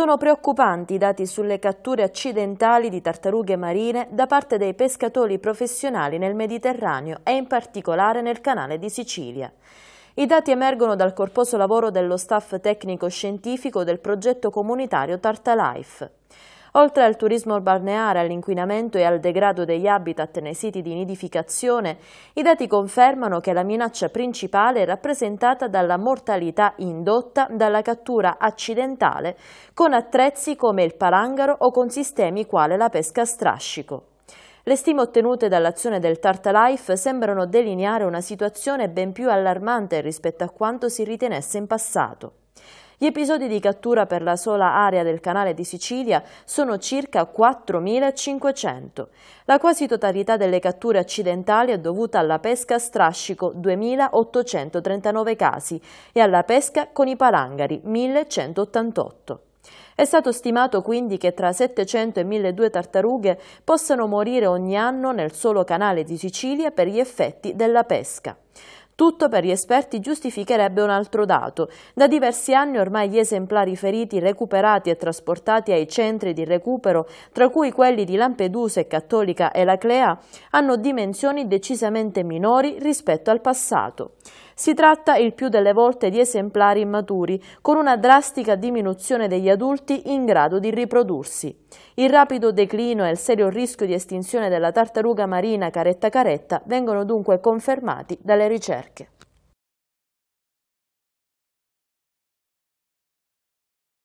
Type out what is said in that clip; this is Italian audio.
Sono preoccupanti i dati sulle catture accidentali di tartarughe marine da parte dei pescatori professionali nel Mediterraneo e in particolare nel canale di Sicilia. I dati emergono dal corposo lavoro dello staff tecnico-scientifico del progetto comunitario Tartalife. Oltre al turismo balneare, all'inquinamento e al degrado degli habitat nei siti di nidificazione, i dati confermano che la minaccia principale è rappresentata dalla mortalità indotta dalla cattura accidentale con attrezzi come il palangaro o con sistemi quale la pesca a strascico. Le stime ottenute dall'azione del Tartalife sembrano delineare una situazione ben più allarmante rispetto a quanto si ritenesse in passato. Gli episodi di cattura per la sola area del canale di Sicilia sono circa 4.500. La quasi totalità delle catture accidentali è dovuta alla pesca a strascico 2.839 casi e alla pesca con i palangari 1.188. È stato stimato quindi che tra 700 e 1200 tartarughe possano morire ogni anno nel solo canale di Sicilia per gli effetti della pesca. Tutto per gli esperti giustificherebbe un altro dato. Da diversi anni ormai gli esemplari feriti recuperati e trasportati ai centri di recupero, tra cui quelli di Lampedusa e Cattolica e la Clea, hanno dimensioni decisamente minori rispetto al passato. Si tratta il più delle volte di esemplari immaturi, con una drastica diminuzione degli adulti in grado di riprodursi. Il rapido declino e il serio rischio di estinzione della tartaruga marina caretta caretta vengono dunque confermati dalle ricerche.